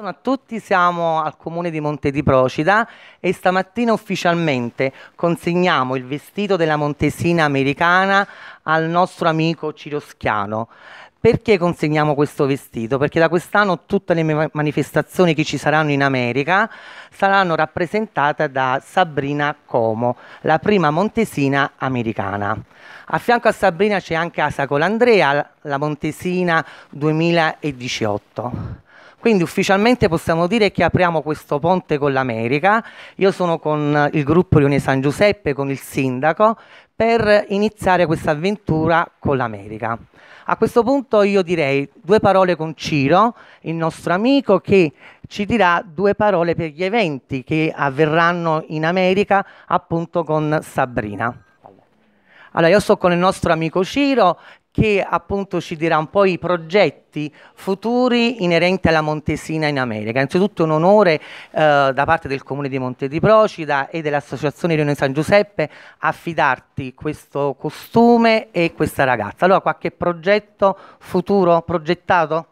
Buongiorno a tutti, siamo al comune di Monte di Procida e stamattina ufficialmente consegniamo il vestito della Montesina americana al nostro amico Ciro Schiano. Perché consegniamo questo vestito? Perché da quest'anno tutte le manifestazioni che ci saranno in America saranno rappresentate da Sabrina Como, la prima montesina americana. A fianco a Sabrina c'è anche Asa Colandrea, la montesina 2018. Quindi ufficialmente possiamo dire che apriamo questo ponte con l'America. Io sono con il gruppo Rione San Giuseppe, con il sindaco, per iniziare questa avventura con l'America. A questo punto io direi due parole con Ciro, il nostro amico, che ci dirà due parole per gli eventi che avverranno in America appunto con Sabrina. Allora, io sto con il nostro amico Ciro che appunto ci dirà un po' i progetti futuri inerenti alla Montesina in America. Innanzitutto un onore eh, da parte del Comune di Monte di Procida e dell'Associazione Rione San Giuseppe affidarti questo costume e questa ragazza. Allora qualche progetto futuro progettato?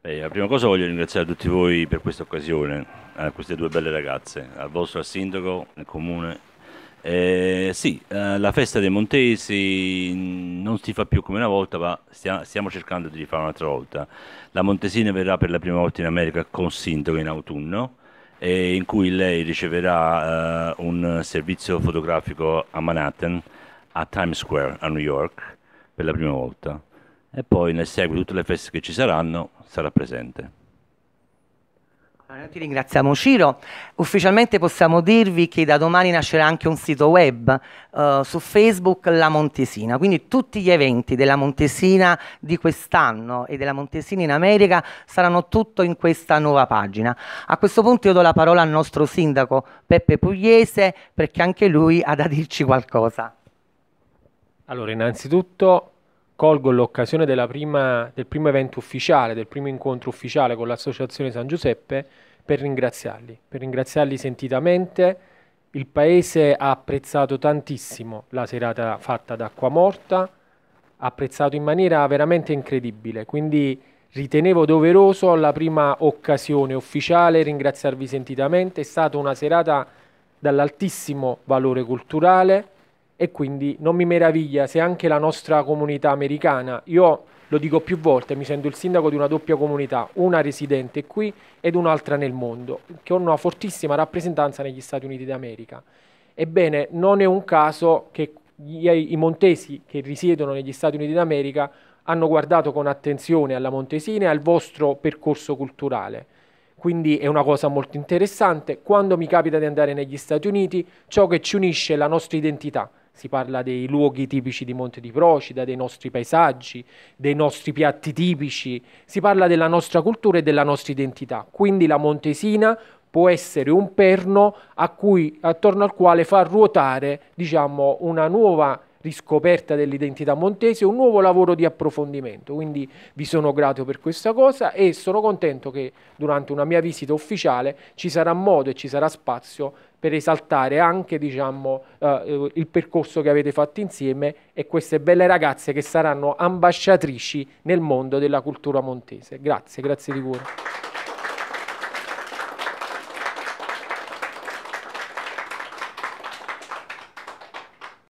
Beh, la prima cosa voglio ringraziare tutti voi per questa occasione, a eh, queste due belle ragazze, al vostro sindaco, nel comune eh, sì, eh, la festa dei Montesi non si fa più come una volta, ma stia, stiamo cercando di rifarla un'altra volta. La Montesina verrà per la prima volta in America con sindaco in autunno, eh, in cui lei riceverà eh, un servizio fotografico a Manhattan, a Times Square, a New York, per la prima volta. E poi nel seguito tutte le feste che ci saranno sarà presente noi ti ringraziamo Ciro. Ufficialmente possiamo dirvi che da domani nascerà anche un sito web eh, su Facebook La Montesina, quindi tutti gli eventi della Montesina di quest'anno e della Montesina in America saranno tutto in questa nuova pagina. A questo punto io do la parola al nostro sindaco Peppe Pugliese perché anche lui ha da dirci qualcosa. Allora, innanzitutto colgo l'occasione del primo evento ufficiale, del primo incontro ufficiale con l'Associazione San Giuseppe per ringraziarli, per ringraziarli sentitamente. Il paese ha apprezzato tantissimo la serata fatta da Acqua Morta, ha apprezzato in maniera veramente incredibile, quindi ritenevo doveroso alla prima occasione ufficiale ringraziarvi sentitamente, è stata una serata dall'altissimo valore culturale, e quindi non mi meraviglia se anche la nostra comunità americana, io lo dico più volte, mi sento il sindaco di una doppia comunità, una residente qui ed un'altra nel mondo, che ha una fortissima rappresentanza negli Stati Uniti d'America. Ebbene, non è un caso che gli, i montesi che risiedono negli Stati Uniti d'America hanno guardato con attenzione alla Montesina e al vostro percorso culturale. Quindi è una cosa molto interessante. Quando mi capita di andare negli Stati Uniti, ciò che ci unisce è la nostra identità, si parla dei luoghi tipici di Monte di Procida, dei nostri paesaggi, dei nostri piatti tipici, si parla della nostra cultura e della nostra identità. Quindi la Montesina può essere un perno cui, attorno al quale far ruotare diciamo, una nuova riscoperta dell'identità montese, un nuovo lavoro di approfondimento, quindi vi sono grato per questa cosa e sono contento che durante una mia visita ufficiale ci sarà modo e ci sarà spazio per esaltare anche diciamo, eh, il percorso che avete fatto insieme e queste belle ragazze che saranno ambasciatrici nel mondo della cultura montese. Grazie, grazie di cuore.